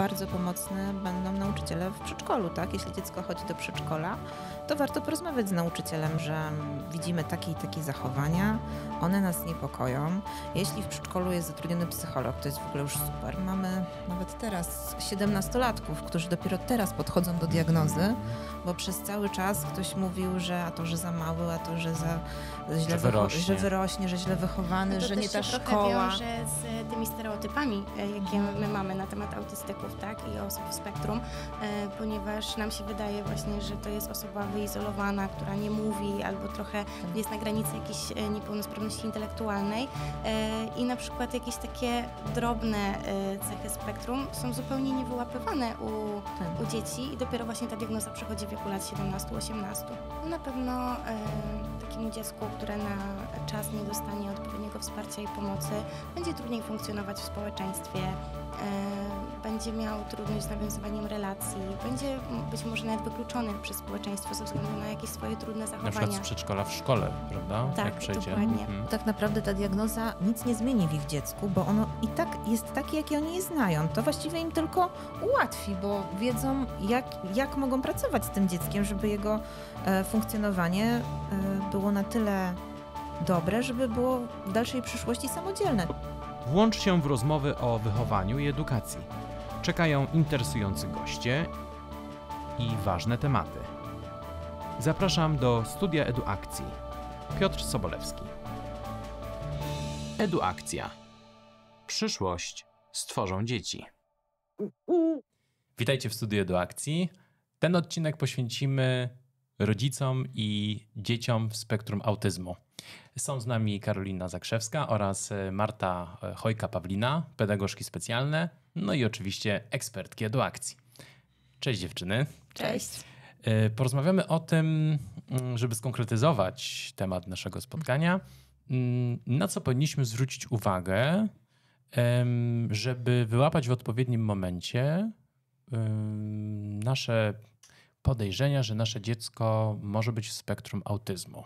bardzo pomocne będą nauczyciele w przedszkolu, tak? Jeśli dziecko chodzi do przedszkola, to warto porozmawiać z nauczycielem, że widzimy takie i takie zachowania, one nas niepokoją. Jeśli w przedszkolu jest zatrudniony psycholog, to jest w ogóle już super. Mamy nawet teraz 17-latków, którzy dopiero teraz podchodzą do diagnozy, bo przez cały czas ktoś mówił, że a to, że za mały, a to, że za źle że wyrośnie, że, wyrośnie, że źle wychowany, no to że nie ta szkoła. To się wiąże z tymi stereotypami, e, jakie my mamy na temat autystyków autyzmów tak, i osób w spektrum, e, ponieważ nam się wydaje właśnie, że to jest osoba wyizolowana, która nie mówi albo trochę tak. jest na granicy jakiejś e, niepełnosprawności intelektualnej e, i na przykład jakieś takie drobne cechy spektrum są zupełnie niewyłapywane u, tak. u dzieci i dopiero właśnie ta diagnoza przychodzi w wieku lat 17-18. No na pewno takiemu dziecku, które na czas nie dostanie odpowiedniego wsparcia i pomocy, będzie trudniej funkcjonować w społeczeństwie, E, będzie miał trudność z nawiązywaniem relacji, będzie być może nawet wykluczony przez społeczeństwo ze względu na jakieś swoje trudne zachowania. Na przykład z przedszkola w szkole, prawda? Tak, dokładnie. Mhm. Tak naprawdę ta diagnoza nic nie zmieni w ich dziecku, bo ono i tak jest takie, jakie oni je znają. To właściwie im tylko ułatwi, bo wiedzą, jak, jak mogą pracować z tym dzieckiem, żeby jego e, funkcjonowanie e, było na tyle dobre, żeby było w dalszej przyszłości samodzielne. Włącz się w rozmowy o wychowaniu i edukacji. Czekają interesujący goście i ważne tematy. Zapraszam do Studia Eduakcji. Piotr Sobolewski. Eduakcja. Przyszłość stworzą dzieci. Witajcie w Studiu Eduakcji. Ten odcinek poświęcimy rodzicom i dzieciom w spektrum autyzmu. Są z nami Karolina Zakrzewska oraz e, Marta e, Chojka-Pawlina, pedagogzki specjalne, no i oczywiście ekspertki do akcji. Cześć dziewczyny. Cześć. E, porozmawiamy o tym, mm, żeby skonkretyzować temat naszego spotkania, mm, na co powinniśmy zwrócić uwagę, żeby wyłapać w odpowiednim momencie nasze podejrzenia, że nasze dziecko może być w spektrum autyzmu.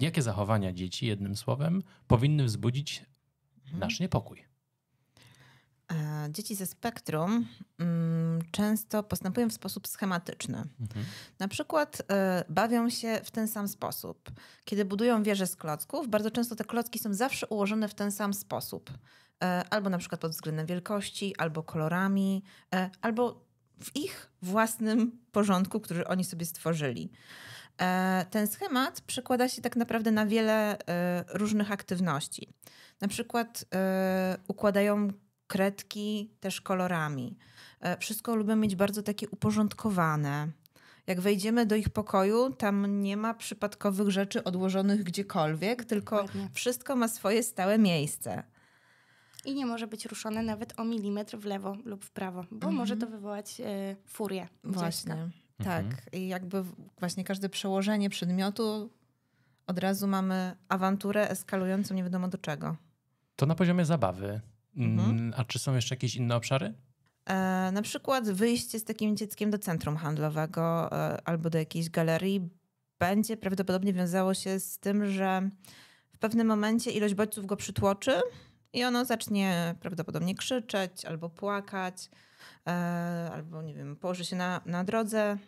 Jakie zachowania dzieci, jednym słowem, powinny wzbudzić mhm. nasz niepokój? E, dzieci ze spektrum mm, często postępują w sposób schematyczny. Mhm. Na przykład e, bawią się w ten sam sposób. Kiedy budują wieże z klocków, bardzo często te klocki są zawsze ułożone w ten sam sposób. E, albo na przykład pod względem wielkości, albo kolorami, albo w ich własnym porządku, który oni sobie stworzyli. E, ten schemat przekłada się tak naprawdę na wiele e, różnych aktywności. Na przykład e, układają kredki też kolorami. Wszystko lubię mieć bardzo takie uporządkowane. Jak wejdziemy do ich pokoju, tam nie ma przypadkowych rzeczy odłożonych gdziekolwiek, tylko Dokładnie. wszystko ma swoje stałe miejsce. I nie może być ruszone nawet o milimetr w lewo lub w prawo, bo może mhm. to wywołać y, furię. Właśnie. Dziecka. Tak, mhm. i jakby właśnie każde przełożenie przedmiotu od razu mamy awanturę eskalującą nie wiadomo do czego. To na poziomie zabawy. Mm, mhm. A czy są jeszcze jakieś inne obszary? E, na przykład wyjście z takim dzieckiem do centrum handlowego e, albo do jakiejś galerii będzie prawdopodobnie wiązało się z tym, że w pewnym momencie ilość bodźców go przytłoczy i ono zacznie prawdopodobnie krzyczeć albo płakać E, albo nie wiem, położy się na, na drodze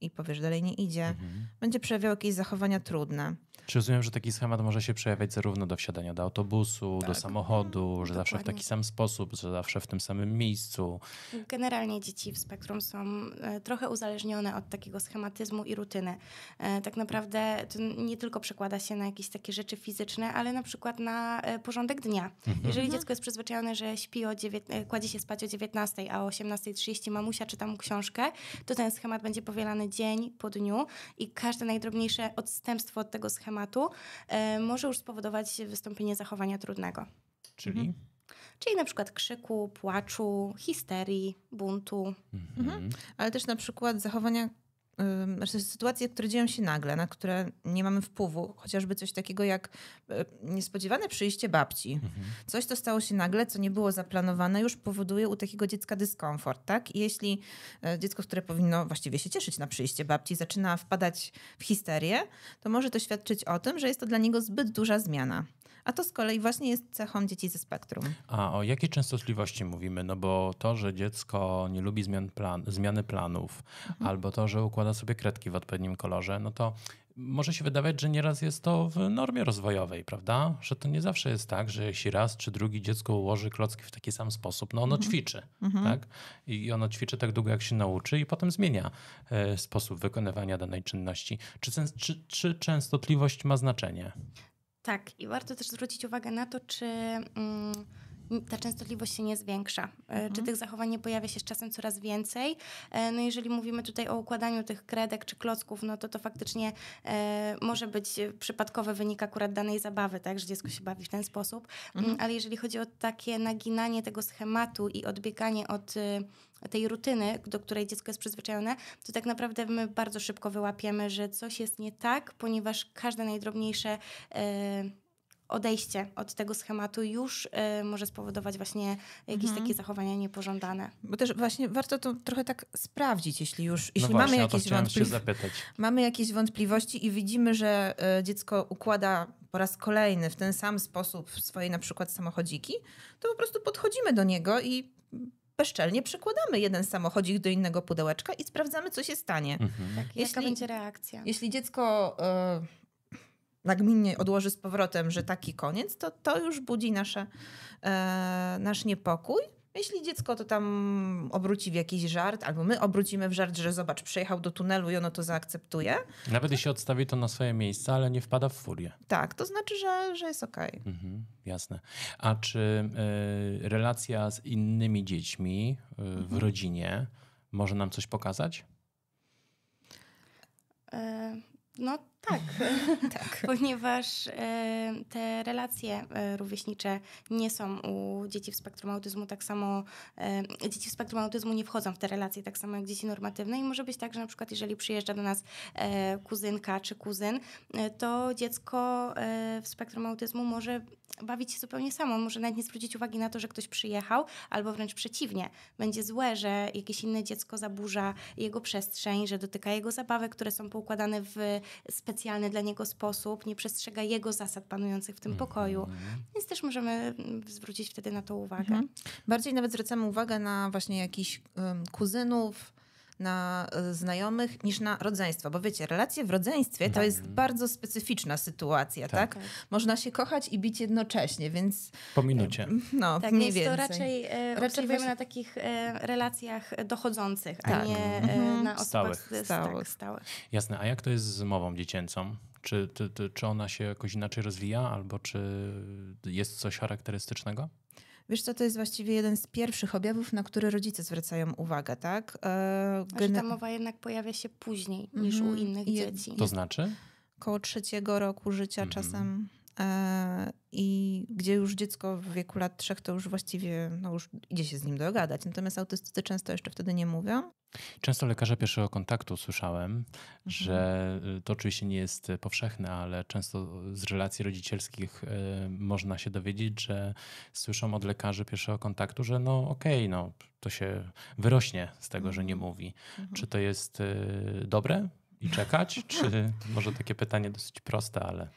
i powiesz, dalej nie idzie, mhm. będzie przejawiał jakieś zachowania trudne. Czy rozumiem, że taki schemat może się przejawiać zarówno do wsiadania do autobusu, tak. do samochodu, że Dokładnie. zawsze w taki sam sposób, że zawsze w tym samym miejscu? Generalnie dzieci w spektrum są e, trochę uzależnione od takiego schematyzmu i rutyny. E, tak naprawdę to nie tylko przekłada się na jakieś takie rzeczy fizyczne, ale na przykład na e, porządek dnia. Mhm. Jeżeli mhm. dziecko jest przyzwyczajone, że śpi o dziewię- kładzie się spać o 19, a o 18.30 mamusia czyta mu książkę, to ten schemat będzie powielany dzień po dniu i każde najdrobniejsze odstępstwo od tego schematu schematu e, może już spowodować wystąpienie zachowania trudnego. Czyli? Mhm. Czyli na przykład krzyku, płaczu, histerii, buntu. Mhm. mhm. Ale też na przykład zachowania sytuacje, które dzieją się nagle, na które nie mamy wpływu, chociażby coś takiego jak y, niespodziewane przyjście babci. Mhm. Coś, co stało się nagle, co nie było zaplanowane, już powoduje u takiego dziecka dyskomfort, tak? I jeśli y, dziecko, które powinno właściwie się cieszyć na przyjście babci, zaczyna wpadać w histerię, to może to świadczyć o tym, że jest to dla niego zbyt duża zmiana a to z kolei właśnie jest cechą dzieci ze spektrum. A o jakiej częstotliwości mówimy? No bo to, że dziecko nie lubi zmian plan, zmiany planów, mhm. albo to, że układa sobie kredki w odpowiednim kolorze, no to może się wydawać, że nieraz jest to w normie rozwojowej, prawda? Że to nie zawsze jest tak, że jeśli raz czy drugi dziecko ułoży klocki w taki sam sposób, no ono mhm. ćwiczy, mhm. tak? I ono ćwiczy tak długo, jak się nauczy i potem zmienia e, sposób wykonywania danej czynności. Czy, czy, czy częstotliwość ma znaczenie? Tak, i warto też zwrócić uwagę na to, czy. Mm, ta częstotliwość się nie zwiększa. E, mhm. Czy tych zachowań nie pojawia się z czasem coraz więcej? E, no jeżeli mówimy tutaj o układaniu tych kredek czy klocków, no to to faktycznie e, może być przypadkowy wynik akurat danej zabawy, tak, że dziecko się bawi w ten sposób. Mhm. Ale jeżeli chodzi o takie naginanie tego schematu i odbieganie od y, tej rutyny, do której dziecko jest przyzwyczajone, to tak naprawdę my bardzo szybko wyłapiemy, że coś jest nie tak, ponieważ każde najdrobniejsze odejście od tego schematu już y, może spowodować właśnie jakieś mhm. takie zachowania niepożądane. Bo też właśnie warto to trochę tak sprawdzić, jeśli już, no jeśli no właśnie, mamy, jakieś wątpli- mamy jakieś wątpliwości i widzimy, że y, dziecko układa po raz kolejny w ten sam sposób swoje na przykład samochodziki, to po prostu podchodzimy do niego i bezczelnie przekładamy jeden samochodzik do innego pudełeczka i sprawdzamy, co się stanie. Mhm. Tak, jeśli, jaka będzie reakcja? Jeśli dziecko y, nagminnie odłoży z powrotem, że taki koniec, to to już budzi nasze, e, nasz niepokój. Jeśli dziecko to tam obróci w jakiś żart, albo my obrócimy w żart, że zobacz, przejechał do tunelu i ono to zaakceptuje. Nawet jeśli odstawi to na swoje miejsce, ale nie wpada w furię. Tak, to znaczy, że, że jest okej. Okay. Mhm, jasne. A czy y, relacja z innymi dziećmi y, mhm. w rodzinie może nam coś pokazać? E, no tak, tak. ponieważ e, te relacje e, rówieśnicze nie są u dzieci w spektrum autyzmu tak samo, e, dzieci w spektrum autyzmu nie wchodzą w te relacje tak samo jak dzieci normatywne i może być tak, że na przykład jeżeli przyjeżdża do nas kuzynka czy kuzyn, to dziecko w spektrum autyzmu może bawić się zupełnie samo. Może nawet nie zwrócić uwagi na to, że ktoś przyjechał, albo wręcz przeciwnie. Będzie złe, że jakieś inne dziecko zaburza jego przestrzeń, że dotyka jego zabawek, które są poukładane w specjalny dla niego sposób, nie przestrzega jego zasad panujących w tym mhm. pokoju. Więc też możemy zwrócić wtedy na to uwagę. Mhm. Bardziej nawet zwracamy uwagę na właśnie jakichś um, kuzynów, na e, znajomych niż na rodzeństwo. Bo wiecie, relacje w rodzeństwie to mhm. jest bardzo specyficzna sytuacja, tak. tak? tak? Można się kochać i bić jednocześnie, więc... Po e, minucie. No, tak, mniej więcej. to raczej, e, raczej właśnie... na takich e, relacjach dochodzących, tak. a nie e, mhm. na osobach mhm. stałych. Tak, stałych. Tak, stałych. Jasne, a jak to jest z mową dziecięcą? Czy, ty, ty, czy ona się jakoś inaczej rozwija, albo czy jest coś charakterystycznego? Wiesz co, to jest właściwie jeden z pierwszych objawów, na które rodzice zwracają uwagę, tak? Yy, e, Gen... ta mowa jednak pojawia się później niż mm -hmm. u mhm. innych dzieci. To znaczy? Koło trzeciego roku życia mm -hmm. czasem i gdzie już dziecko w wieku lat trzech, to już właściwie no już idzie się z nim dogadać. Natomiast autystycy często jeszcze wtedy nie mówią. Często lekarze pierwszego kontaktu słyszałem, mhm. że y, to oczywiście nie jest powszechne, ale często z relacji rodzicielskich y, można się dowiedzieć, że słyszą od lekarzy pierwszego kontaktu, że no okej, okay, no to się wyrośnie z tego, że nie mhm. mówi. Mhm. Czy to jest y, dobre i czekać? Czy może takie pytanie dosyć proste, ale.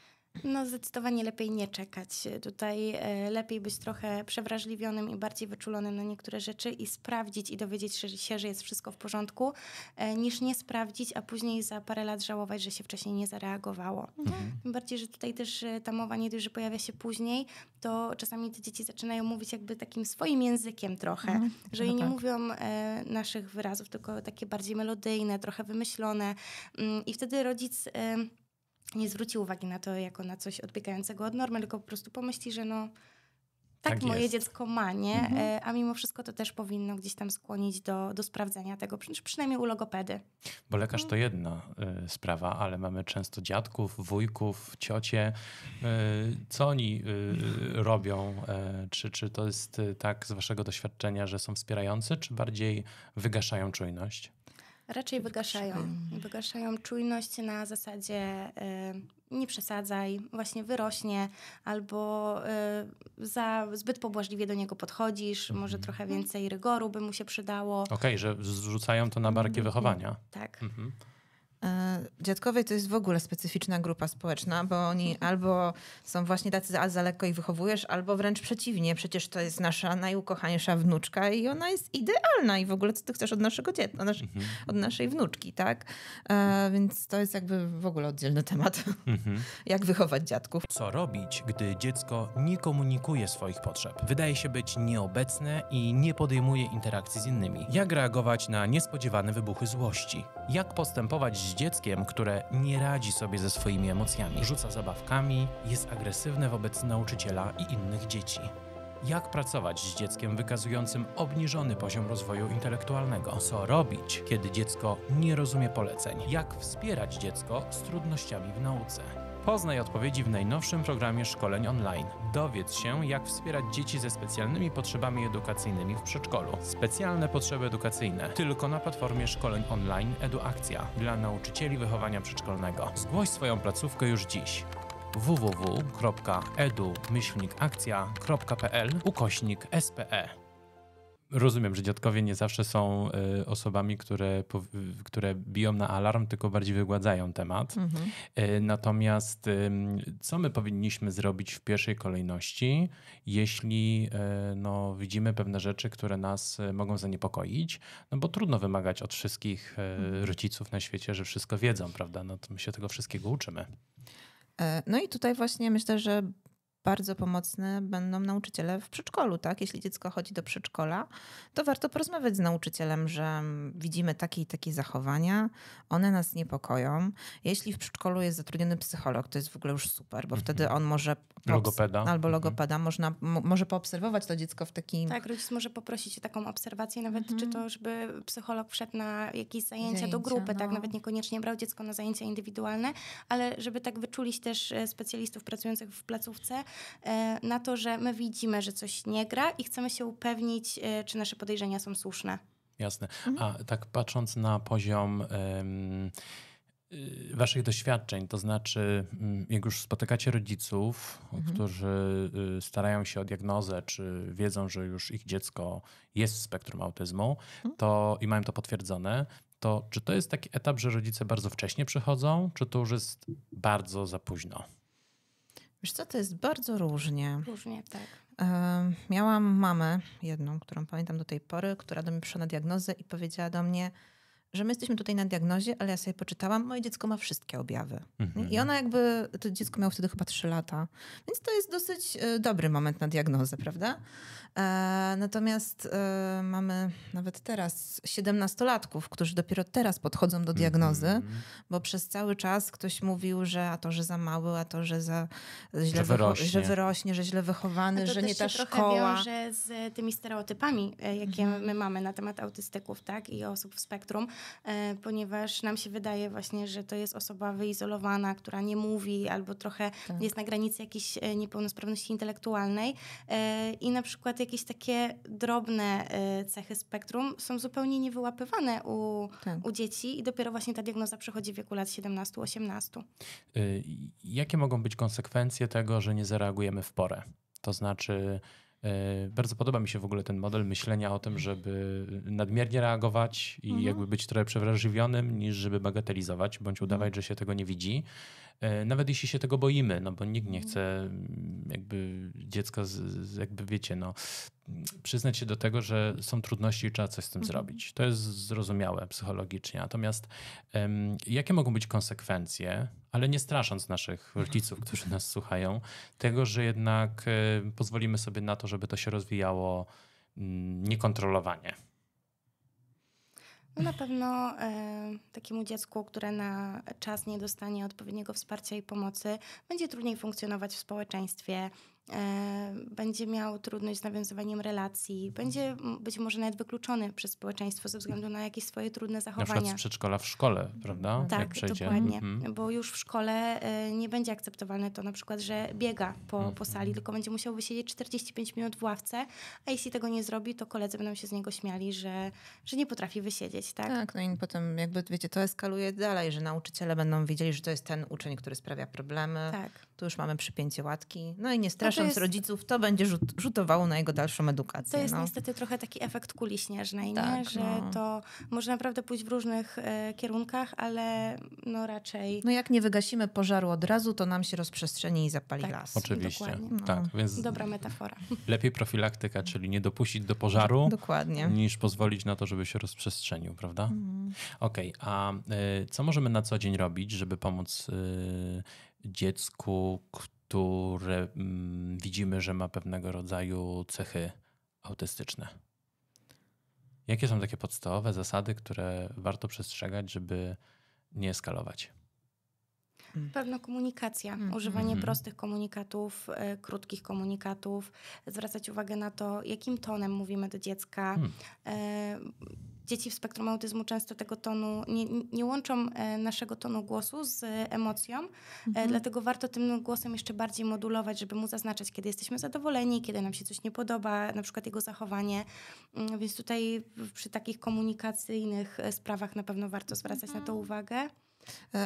No, zdecydowanie lepiej nie czekać. Tutaj e, lepiej być trochę przewrażliwionym i bardziej wyczulonym na niektóre rzeczy i sprawdzić i dowiedzieć się, że jest wszystko w porządku, e, niż nie sprawdzić, a później za parę lat żałować, że się wcześniej nie zareagowało. Mhm. mhm. Tym bardziej, że tutaj też e, ta mowa nie dość, że pojawia się później, to czasami te dzieci zaczynają mówić jakby takim swoim językiem trochę, mhm. że no tak. nie mówią naszych wyrazów, tylko takie bardziej melodyjne, trochę wymyślone. Mm, I wtedy rodzic nie zwróci uwagi na to jako na coś odbiegającego od normy, tylko po prostu pomyśli, że no tak, tak moje jest. dziecko ma, nie? Mhm. E, a mimo wszystko to też powinno gdzieś tam skłonić do, do sprawdzenia tego, przynajmniej u logopedy. Bo lekarz mhm. to jedna y, sprawa, ale mamy często dziadków, wujków, ciocie. Y, co oni y, robią? czy, czy to jest tak z waszego doświadczenia, że są wspierający, czy bardziej wygaszają czujność? Raczej wygaszają. wygaszają. czujność na zasadzie y, nie przesadzaj, właśnie wyrośnie, albo y, za zbyt pobłażliwie do niego podchodzisz, mm. może mhm. trochę więcej rygoru by mu się przydało. Okej, okay, że zrzucają to na barki mhm. wychowania. Tak. Mhm. E, dziadkowie to jest w ogóle specyficzna grupa społeczna, bo oni albo są właśnie tacy, a za lekko ich wychowujesz, albo wręcz przeciwnie. Przecież to jest nasza najukochańsza wnuczka i ona jest idealna i w ogóle co ty chcesz od naszego dziecka, od, naszej, mhm. od naszej wnuczki, tak? E, więc to jest jakby w ogóle oddzielny temat. Mhm. Jak wychować dziadków. Co robić, gdy dziecko nie komunikuje swoich potrzeb? Wydaje się być nieobecne i nie podejmuje interakcji z innymi. Jak reagować na niespodziewane wybuchy złości? Jak postępować z z dzieckiem, które nie radzi sobie ze swoimi emocjami, rzuca zabawkami, jest agresywne wobec nauczyciela i innych dzieci. Jak pracować z dzieckiem wykazującym obniżony poziom rozwoju intelektualnego? Co robić, kiedy dziecko nie rozumie poleceń? Jak wspierać dziecko z trudnościami w nauce? Poznaj odpowiedzi w najnowszym programie szkoleń online. Dowiedz się, jak wspierać dzieci ze specjalnymi potrzebami edukacyjnymi w przedszkolu. Specjalne potrzeby edukacyjne tylko na platformie szkoleń online EduAkcja dla nauczycieli wychowania przedszkolnego. Zgłoś swoją placówkę już dziś www.edu-akcja.pl ukośnik SPE rozumiem, że dziadkowie nie zawsze są e, osobami, które, które biją na alarm, tylko bardziej wygładzają temat. Mhm. E, natomiast co my powinniśmy zrobić w pierwszej kolejności, jeśli e, no, widzimy pewne rzeczy, które nas mogą zaniepokoić? No bo trudno wymagać od wszystkich mhm. rodziców na świecie, że wszystko wiedzą, prawda? No to my się tego wszystkiego uczymy. No i tutaj właśnie myślę, że bardzo pomocne będą nauczyciele w przedszkolu, tak? Jeśli dziecko chodzi do przedszkola, to warto porozmawiać z nauczycielem, że mm, widzimy takie i takie zachowania, one nas niepokoją. Jeśli w przedszkolu jest zatrudniony psycholog, to jest w ogóle już super, bo mhm. wtedy on może... Logopeda. Albo mhm. logopeda. Mhm. Można, może poobserwować to dziecko w takim... Tak, rodzic może poprosić o taką obserwację, nawet mhm. czy to, żeby psycholog wszedł na jakieś zajęcia, zajęcia do grupy, tak? no. tak? Nawet niekoniecznie brał dziecko na zajęcia indywidualne, ale żeby tak wyczulić też e, specjalistów pracujących w placówce, E, na to, że my widzimy, że coś nie gra i chcemy się upewnić, e, czy nasze podejrzenia są słuszne. Jasne. Mhm. A tak patrząc na poziom. Y, waszych doświadczeń, to znaczy, mm, jak już spotykacie rodziców, mhm. którzy y, starają się o diagnozę, czy wiedzą, że już ich dziecko jest w spektrum autyzmu, mhm. to i mają to potwierdzone, to czy to jest taki etap, że rodzice bardzo wcześnie przychodzą, czy to już jest bardzo za późno? Wiesz co, to jest bardzo różnie. Różnie, tak. miałam mamę jedną, którą pamiętam do tej pory, która do mnie przyszła na diagnozę i powiedziała do mnie, że my jesteśmy tutaj na diagnozie, ale ja sobie poczytałam, moje dziecko ma wszystkie objawy. Mhm. I ona jakby, to dziecko miało wtedy chyba 3 lata, więc to jest dosyć e, dobry moment na diagnozę, prawda? E, natomiast e, mamy nawet teraz 17-latków, którzy dopiero teraz podchodzą do diagnozy, mhm. bo przez cały czas ktoś mówił, że a to, że za mały, a to, że za źle że wyrośnie, że, wyrośnie, że źle wychowany, że nie ta się szkoła. To wiąże z tymi stereotypami, jakie mhm. my mamy na temat autystyków tak? i osób w spektrum, E, ponieważ nam się wydaje właśnie, że to jest osoba wyizolowana, która nie mówi albo trochę tak. jest na granicy jakiejś e, niepełnosprawności intelektualnej e, i na przykład jakieś takie drobne cechy spektrum są zupełnie niewyłapywane u, tak. u dzieci i dopiero właśnie ta diagnoza przychodzi w wieku lat 17-18. Jakie mogą być konsekwencje tego, że nie zareagujemy w porę? To znaczy, E, bardzo podoba mi się w ogóle ten model myślenia o tym, żeby nadmiernie reagować i mhm. jakby być trochę przewrażliwionym, niż żeby bagatelizować bądź udawać, mhm. że się tego nie widzi. E, nawet jeśli się tego boimy, no bo nikt nie mhm. chce mm, jakby dziecka, z, z jakby wiecie, no, przyznać się do tego, że są trudności i trzeba coś z tym mhm. zrobić. To jest zrozumiałe psychologicznie. Natomiast um, jakie mogą być konsekwencje, ale nie strasząc naszych rodziców, którzy nas słuchają, tego, że jednak e, pozwolimy sobie na to, żeby to się rozwijało mm, niekontrolowanie. No na pewno e, takiemu dziecku, które na czas nie dostanie odpowiedniego wsparcia i pomocy, będzie trudniej funkcjonować w społeczeństwie, E, będzie miał trudność z nawiązywaniem relacji, będzie być może nawet wykluczony przez społeczeństwo ze względu na jakieś swoje trudne zachowania. Na przykład z przedszkola w szkole, prawda? Mhm. Tak, dokładnie, mhm. bo już w szkole e, nie będzie akceptowane to na przykład, że biega po, po mhm. sali, tylko będzie musiał wysiedzieć 45 minut w ławce, a jeśli tego nie zrobi, to koledzy będą się z niego śmiali, że, że nie potrafi wysiedzieć, tak? Tak, no i potem jakby, wiecie, to eskaluje dalej, że nauczyciele będą wiedzieli, że to jest ten uczeń, który sprawia problemy. Tak. Tu już mamy przypięcie łatki, no i nie straszy jest, z rodziców, to będzie rzut, rzutowało na jego dalszą edukację. To jest no. niestety trochę taki efekt kuli śnieżnej, tak, nie? że no. to może naprawdę pójść w różnych e, kierunkach, ale no raczej... No jak nie wygasimy pożaru od razu, to nam się rozprzestrzeni i zapali tak, las. Oczywiście, tak, no. tak. Więc Dobra metafora. Lepiej profilaktyka, czyli nie dopuścić do pożaru, Dokładnie. niż pozwolić na to, żeby się rozprzestrzenił, prawda? Mhm. Okej, okay, a y, co możemy na co dzień robić, żeby pomóc y, dziecku, które które mm, widzimy, że ma pewnego rodzaju cechy autystyczne. Jakie są takie podstawowe zasady, które warto przestrzegać, żeby nie eskalować? Hmm. Pewna komunikacja, mm. używanie mm. prostych komunikatów, y, krótkich komunikatów, zwracać uwagę na to, jakim tonem mówimy do dziecka. Mm. Y, dzieci w spektrum autyzmu często tego tonu nie, nie łączą e, naszego tonu głosu z e, emocją, e, mhm. dlatego warto tym głosem jeszcze bardziej modulować, żeby mu zaznaczać, kiedy jesteśmy zadowoleni, kiedy nam się coś nie podoba, na przykład jego zachowanie. Mm, więc tutaj przy takich komunikacyjnych sprawach na pewno warto zwracać mhm. na to mhm. uwagę.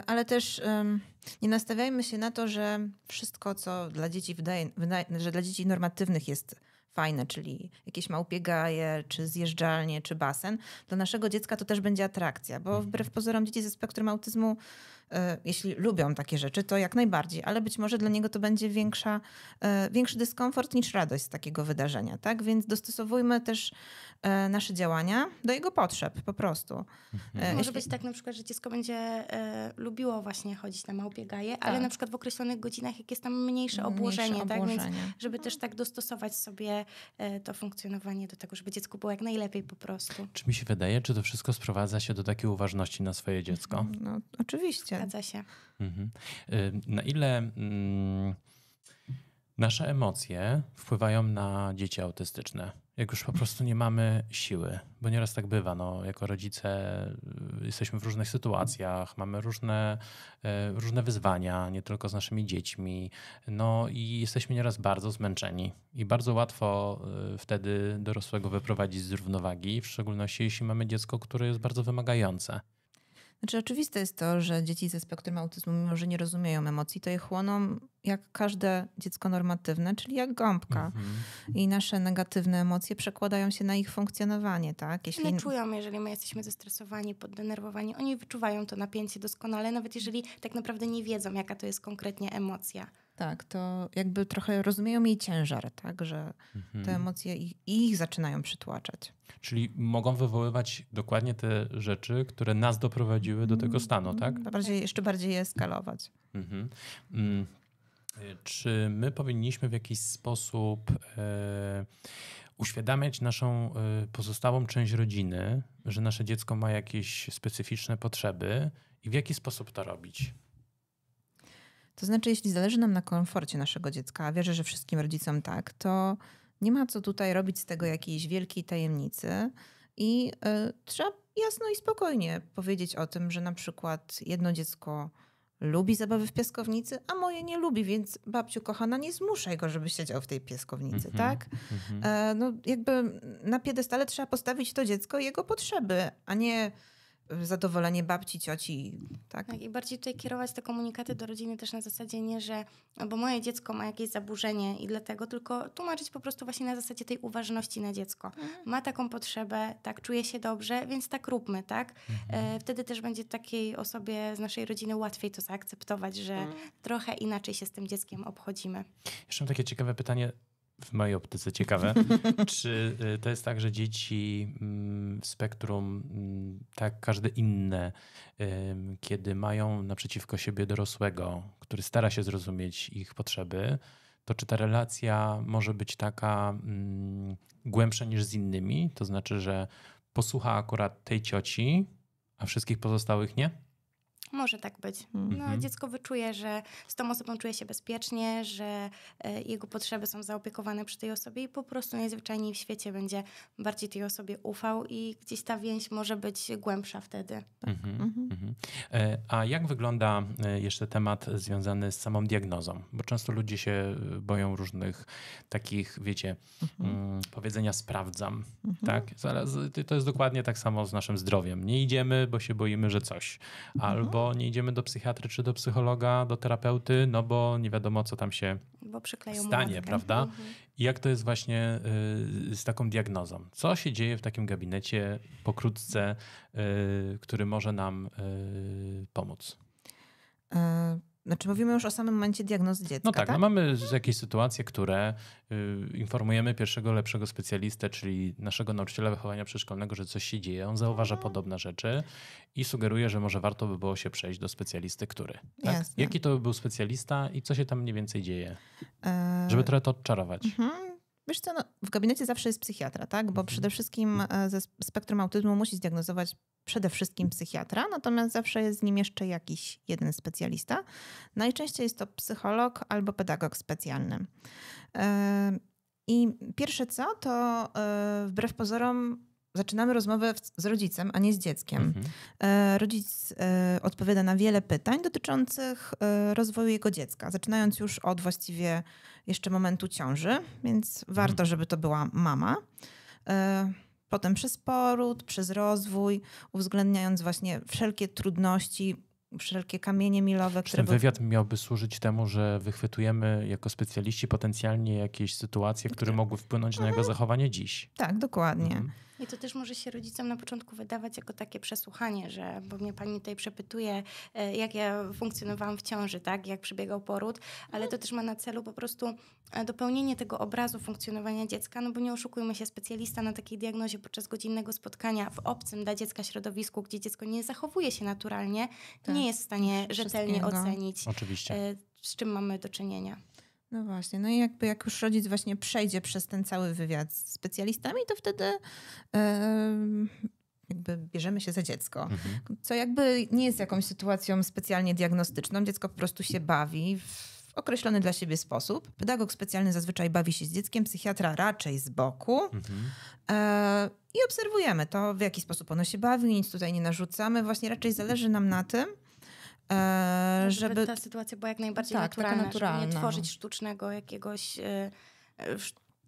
Ale też um, nie nastawiajmy się na to, że wszystko, co dla dzieci wydaje, wydaje, że dla dzieci normatywnych jest fajne, czyli jakieś małpie gaje, czy zjeżdżalnie, czy basen, dla naszego dziecka to też będzie atrakcja, bo mhm. wbrew pozorom dzieci ze spektrum autyzmu E, jeśli lubią takie rzeczy, to jak najbardziej, ale być może dla niego to będzie większa, e, większy dyskomfort niż radość z takiego wydarzenia, tak? Więc dostosowujmy też e, nasze działania do jego potrzeb po prostu. Mhm. Może być tak na przykład, że dziecko będzie lubiło właśnie chodzić na małpie gaje, tak. ale na przykład w określonych godzinach, jak jest tam mniejsze, mniejsze obłożenie, tak? Więc żeby też tak dostosować sobie to funkcjonowanie do tego, żeby dziecku było jak najlepiej po prostu. Czy mi się wydaje, czy to wszystko sprowadza się do takiej uważności na swoje dziecko? No, oczywiście. Zgadza się. Mhm. Y, na ile mm, nasze emocje wpływają na dzieci autystyczne? Jak już po prostu nie mamy siły, bo nieraz tak bywa, no, jako rodzice y, jesteśmy w różnych sytuacjach, mamy różne, y, różne wyzwania, nie tylko z naszymi dziećmi, no i jesteśmy nieraz bardzo zmęczeni i bardzo łatwo wtedy dorosłego wyprowadzić z równowagi, w szczególności jeśli mamy dziecko, które jest bardzo wymagające. Znaczy, oczywiste jest to, że dzieci ze spektrum autyzmu, mimo że nie rozumieją emocji, to je chłoną jak każde dziecko normatywne, czyli jak gąbka. Mhm. I nasze negatywne emocje przekładają się na ich funkcjonowanie, tak? Jeśli... Nie czują, jeżeli my jesteśmy zestresowani, poddenerwowani, oni wyczuwają to napięcie doskonale, nawet jeżeli tak naprawdę nie wiedzą, jaka to jest konkretnie emocja. Tak, to jakby trochę rozumieją jej ciężar, tak, że mhm. te emocje ich, ich zaczynają przytłaczać. Czyli mogą wywoływać dokładnie te rzeczy, które nas doprowadziły do tego stanu, mm, tak? Bardziej, jeszcze bardziej je eskalować. Mhm. Mm, y, czy my powinniśmy w jakiś sposób e, uświadamiać naszą e, pozostałą część rodziny, że nasze dziecko ma jakieś specyficzne potrzeby i w jaki sposób to robić? To znaczy, jeśli zależy nam na komforcie naszego dziecka, a wierzę, że wszystkim rodzicom tak, to nie ma co tutaj robić z tego jakiejś wielkiej tajemnicy i y, trzeba jasno i spokojnie powiedzieć o tym, że na przykład jedno dziecko lubi zabawy w piaskownicy, a moje nie lubi, więc babciu kochana, nie zmuszaj go, żeby siedział w tej piaskownicy, mm-hmm, tak? Mm-hmm. E, no jakby na piedestale trzeba postawić to dziecko i jego potrzeby, a nie zadowolenie babci, cioci. Tak? tak, i bardziej tutaj kierować te komunikaty do rodziny też na zasadzie nie, że bo moje dziecko ma jakieś zaburzenie i dlatego, tylko tłumaczyć po prostu właśnie na zasadzie tej uważności na dziecko. Mhm. Ma taką potrzebę, tak, czuje się dobrze, więc tak róbmy, tak? Mhm. E, wtedy też będzie takiej osobie z naszej rodziny łatwiej to zaakceptować, że mhm. trochę inaczej się z tym dzieckiem obchodzimy. Jeszcze mam takie ciekawe pytanie w mojej optyce ciekawe, czy y, to jest tak, że dzieci mm, w spektrum, mm, tak każde inne, kiedy mają naprzeciwko siebie dorosłego, który stara się zrozumieć ich potrzeby, to czy ta relacja może być taka mm, głębsza niż z innymi? To znaczy, że posłucha akurat tej cioci, a wszystkich pozostałych nie? Może tak być. No, mhm. Dziecko wyczuje, że z tą osobą czuje się bezpiecznie, że e, jego potrzeby są zaopiekowane przy tej osobie i po prostu najzwyczajniej w świecie będzie bardziej tej osobie ufał i gdzieś ta więź może być głębsza wtedy. Tak. Mhm. Mhm. mhm. E, a jak wygląda e, jeszcze temat związany z samą diagnozą? Bo często ludzie się boją różnych takich, wiecie, mhm. mm, powiedzenia sprawdzam, mhm. tak? Zaraz, to jest dokładnie tak samo z naszym zdrowiem. Nie idziemy, bo się boimy, że coś. Albo nie idziemy do psychiatry czy do psychologa, do terapeuty, no bo nie wiadomo, co tam się stanie, prawda? Mhm. I jak to jest właśnie y, z taką diagnozą? Co się dzieje w takim gabinecie pokrótce, y, który może nam y, pomóc? Y, znaczy mówimy już o samym momencie diagnozy dziecka. No tak, tak? No mamy jakieś sytuacje, które y, informujemy pierwszego lepszego specjalistę, czyli naszego nauczyciela wychowania przedszkolnego, że coś się dzieje, on zauważa mhm. podobne rzeczy i sugeruje, że może warto by było się przejść do specjalisty, który. Tak? Jaki to by był specjalista i co się tam mniej więcej dzieje? E, Żeby trochę to odczarować. Mhm. Wiesz co, no, w gabinecie zawsze jest psychiatra, tak? Bo mhm. przede wszystkim mhm. e, ze spektrum autyzmu musi zdiagnozować przede wszystkim psychiatra, natomiast zawsze jest z nim jeszcze jakiś jeden specjalista. Najczęściej jest to psycholog albo pedagog specjalny. E, I pierwsze co, to e, wbrew pozorom zaczynamy rozmowę z rodzicem, a nie z dzieckiem. Mhm. E, rodzic e, odpowiada na wiele pytań dotyczących e, rozwoju jego dziecka, zaczynając już od właściwie jeszcze momentu ciąży, więc warto, mhm. żeby to była mama. Potem przez poród, przez rozwój, uwzględniając właśnie wszelkie trudności, wszelkie kamienie milowe. Czy ten wywiad miałby służyć temu, że wychwytujemy jako specjaliści potencjalnie jakieś sytuacje, które mogły wpłynąć mhm. na jego mhm. zachowanie dziś? Tak, dokładnie. Mhm. I to też może się rodzicom na początku wydawać jako takie przesłuchanie, że bo mnie pani tutaj przepytuje, e, jak ja funkcjonowałam w ciąży, tak, jak przebiegał poród, ale to też ma na celu po prostu e, dopełnienie tego obrazu funkcjonowania dziecka, no bo nie oszukujmy się, specjalista na takiej diagnozie podczas godzinnego spotkania w obcym dla dziecka środowisku, gdzie dziecko nie zachowuje się naturalnie, tak. nie jest w stanie rzetelnie ocenić, Oczywiście. E, z czym mamy do czynienia. No właśnie, no i jakby jak już rodzic właśnie przejdzie przez ten cały wywiad z specjalistami, to wtedy yy, jakby bierzemy się za dziecko, mhm. co jakby nie jest jakąś sytuacją specjalnie diagnostyczną. Dziecko po prostu się bawi w określony dla siebie sposób. Pedagog specjalny zazwyczaj bawi się z dzieckiem, psychiatra raczej z boku. Mhm. E, I obserwujemy to, w jaki sposób ono się bawi, nic tutaj nie narzucamy. Właśnie raczej zależy nam na tym, E, no, żeby, żeby ta sytuacja była jak najbardziej tak, naturalna, naturalna, żeby nie tworzyć no. sztucznego jakiegoś e, e,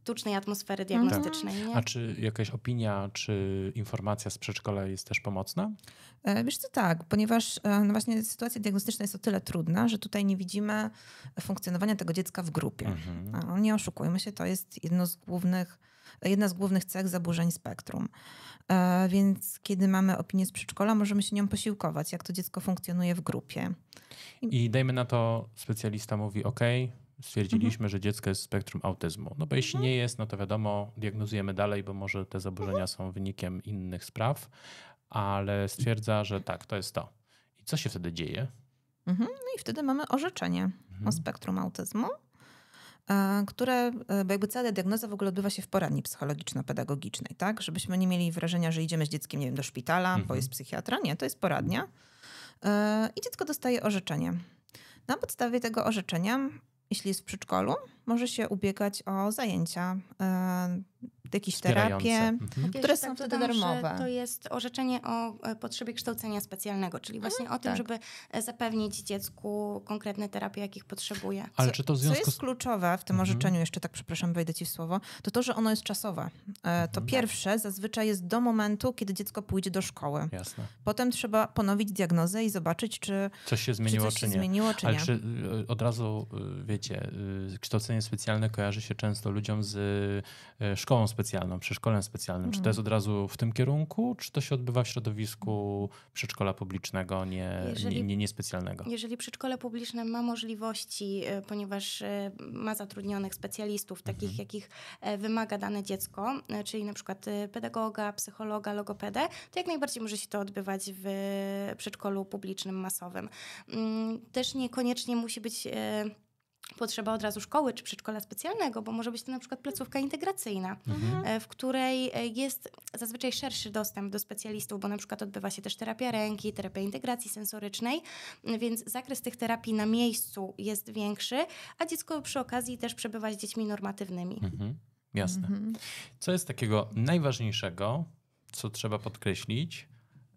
sztucznej atmosfery no diagnostycznej. Mhm. A czy jakaś opinia, czy informacja z przedszkola jest też pomocna? Wiesz co, tak, ponieważ no właśnie sytuacja diagnostyczna jest o tyle trudna, że tutaj nie widzimy funkcjonowania tego dziecka w grupie. Mhm. No, nie oszukujmy się, to jest jedno z głównych jedna z głównych cech zaburzeń spektrum. E, więc kiedy mamy opinię z przedszkola, możemy się nią posiłkować, jak to dziecko funkcjonuje w grupie. I, dajmy na to, specjalista mówi OK, stwierdziliśmy, mhm. że dziecko jest z spektrum autyzmu. No bo jeśli mhm. nie jest, no to wiadomo, diagnozujemy dalej, bo może te zaburzenia mhm. są wynikiem innych spraw, ale stwierdza, że tak, to jest to. I co się wtedy dzieje? Mhm, no i wtedy mamy orzeczenie o mhm. spektrum autyzmu. E, które e, jakby cała diagnoza w ogóle odbywa się w poradni psychologiczno-pedagogicznej, tak? Żebyśmy nie mieli wrażenia, że idziemy z dzieckiem, nie wiem, do szpitala, mhm. bo jest psychiatra. Nie, to jest poradnia. E, I dziecko dostaje orzeczenie. Na podstawie tego orzeczenia, jeśli jest w przedszkolu, może się ubiegać o zajęcia jakieś terapie, mhm. które są tak wtedy darmowe. To jest orzeczenie o e, potrzebie kształcenia specjalnego, czyli właśnie mhm, o tym, tak. żeby e, zapewnić dziecku konkretne terapie, jakich potrzebuje. Ale co, czy to w związku... co jest kluczowe w tym mhm. orzeczeniu, jeszcze tak przepraszam, wejdę ci w słowo, to to, że ono jest czasowe. E, to mhm. tak. pierwsze zazwyczaj jest do momentu, kiedy dziecko pójdzie do szkoły. Jasne. Potem trzeba ponowić diagnozę i zobaczyć, czy coś się zmieniło, czy, coś czy nie. Się zmieniło, czy Ale nie. czy od razu, wiecie, kształcenie specjalne kojarzy się często ludziom z szkołą specjalną, przedszkolem specjalnym. Czy to jest mm. od razu w tym kierunku, czy to się odbywa w środowisku przedszkola publicznego, nie, jeżeli, nie, nie, nie specjalnego? Jeżeli przedszkole publiczne ma możliwości, e, ponieważ e, ma zatrudnionych specjalistów, takich mhm. jakich e, wymaga dane dziecko, czyli na przykład pedagoga, psychologa, logopedę, to jak najbardziej może się to odbywać w przedszkolu publicznym masowym. Mm, też niekoniecznie musi być potrzeba od razu szkoły czy przedszkola specjalnego, bo może być to na przykład placówka integracyjna, mhm. E, w której e, jest zazwyczaj szerszy dostęp do specjalistów, bo na przykład odbywa się też terapia ręki, terapia integracji sensorycznej, więc zakres tych terapii na miejscu jest większy, a dziecko przy okazji też przebywa z dziećmi normatywnymi. Mhm. Jasne. Mhm. Co jest takiego najważniejszego, co trzeba podkreślić,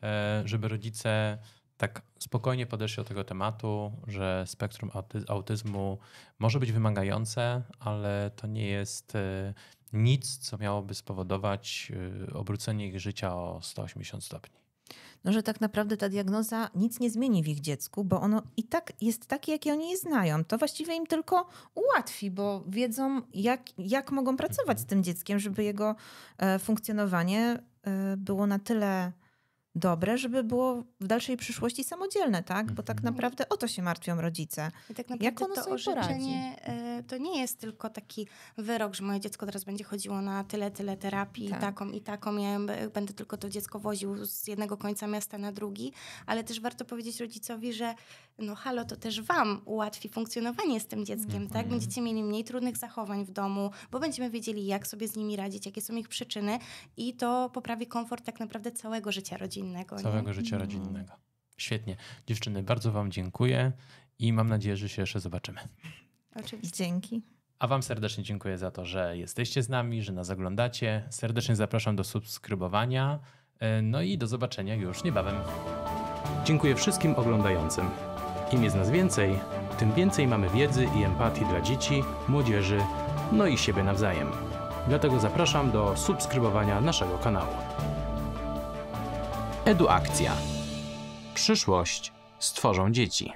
e, żeby rodzice tak spokojnie podeszli do tego tematu, że spektrum autyzmu może być wymagające, ale to nie jest y, nic, co miałoby spowodować y, obrócenie ich życia o 180 stopni. No, że tak naprawdę ta diagnoza nic nie zmieni w ich dziecku, bo ono i tak jest takie, jakie oni je znają. To właściwie im tylko ułatwi, bo wiedzą, jak, jak mogą pracować z mhm. tym dzieckiem, żeby jego e, funkcjonowanie e, było na tyle dobre, żeby było w dalszej przyszłości samodzielne, tak? Bo tak mhm. naprawdę o to się martwią rodzice. I tak naprawdę Jak ono to sobie orzeczenie poradzi? E, to nie jest tylko taki wyrok, że moje dziecko teraz będzie chodziło na tyle, tyle terapii, tak. taką i taką, ja będę tylko to dziecko woził z jednego końca miasta na drugi, ale też warto powiedzieć rodzicowi, że no halo, to też wam ułatwi funkcjonowanie z tym dzieckiem, tak? Będziecie mieli mniej trudnych zachowań w domu, bo będziemy wiedzieli, jak sobie z nimi radzić, jakie są ich przyczyny i to poprawi komfort tak naprawdę całego życia rodziny rodzinnego. Całego nie? życia mhm. rodzinnego. Świetnie. Dziewczyny, bardzo Wam dziękuję i mam nadzieję, że się jeszcze zobaczymy. Oczywiście. Dzięki. A Wam serdecznie dziękuję za to, że jesteście z nami, że nas oglądacie. Serdecznie zapraszam do subskrybowania. E, no i do zobaczenia już niebawem. Dziękuję wszystkim oglądającym. Im jest nas więcej, tym więcej mamy wiedzy i empatii dla dzieci, młodzieży, no i siebie nawzajem. Dlatego zapraszam do subskrybowania naszego kanału. Eduakcja. Przyszłość stworzą dzieci.